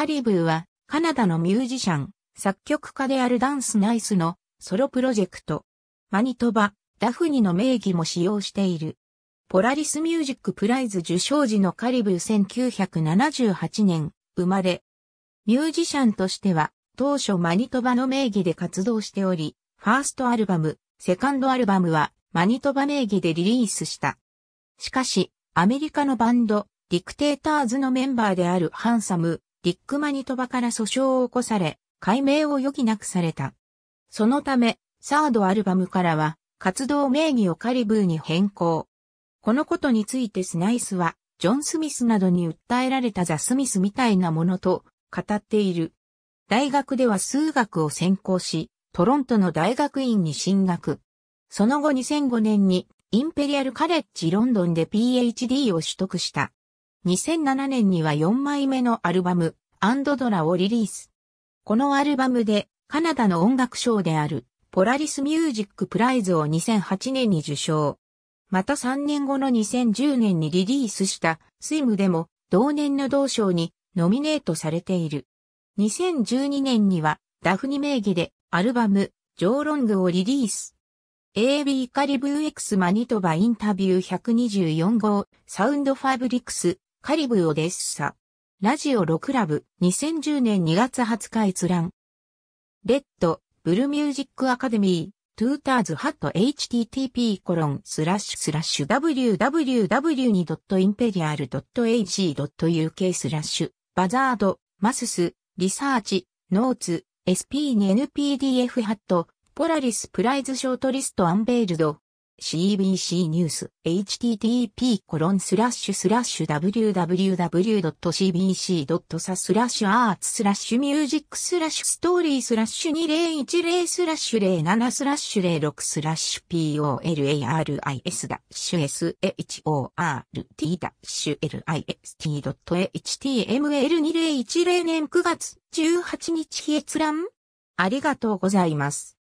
カリブーは、カナダのミュージシャン、作曲家であるダンスナイスのソロプロジェクト。マニトバ、ダフニの名義も使用している。ポラリスミュージックプライズ受賞時のカリブー1978年、生まれ。ミュージシャンとしては、当初マニトバの名義で活動しており、ファーストアルバム、セカンドアルバムは、マニトバ名義でリリースした。しかし、アメリカのバンド、ディクテーターズのメンバーであるハンサム、リックマニトバから訴訟を起こされ、解明を余儀なくされた。そのため、サードアルバムからは、活動名義をカリブーに変更。このことについてスナイスは、ジョン・スミスなどに訴えられたザ・スミスみたいなものと語っている。大学では数学を専攻し、トロントの大学院に進学。その後2005年にインペリアルカレッジロンドンで PhD を取得した。2007年には4枚目のアルバム、アンドドラをリリース。このアルバムで、カナダの音楽賞である、ポラリスミュージックプライズを2008年に受賞。また3年後の2010年にリリースした、スイムでも、同年の同賞に、ノミネートされている。2012年には、ダフニ名義で、アルバム、ジョーロングをリリース。AB カリブー X マニトバインタビュー124号、サウンドファブリックス、カリブオデッサ。ラジオ6ラブ、2010年2月20日閲覧。レッド、ブルミュージックアカデミー、トゥーターズハット http コロンスラッシュスラッシュ w w w i m p e r i a l a c u k スラッシュバザードマススリサーチノーツ SP に NPDF ハットポラリスプライズショートリストアンベールド CBC ニュース http コロンスラッシュスラッシュ www.cbc.sa スラッシュアーツスラッシュミュージックスラッシュストーリースラッシュ2010スラッシュ07スラッシュ06スラッシュ POLARIS ダッシュ SHORT ダッシュ LIST.html2010 年9月18日閲覧ありがとうございます。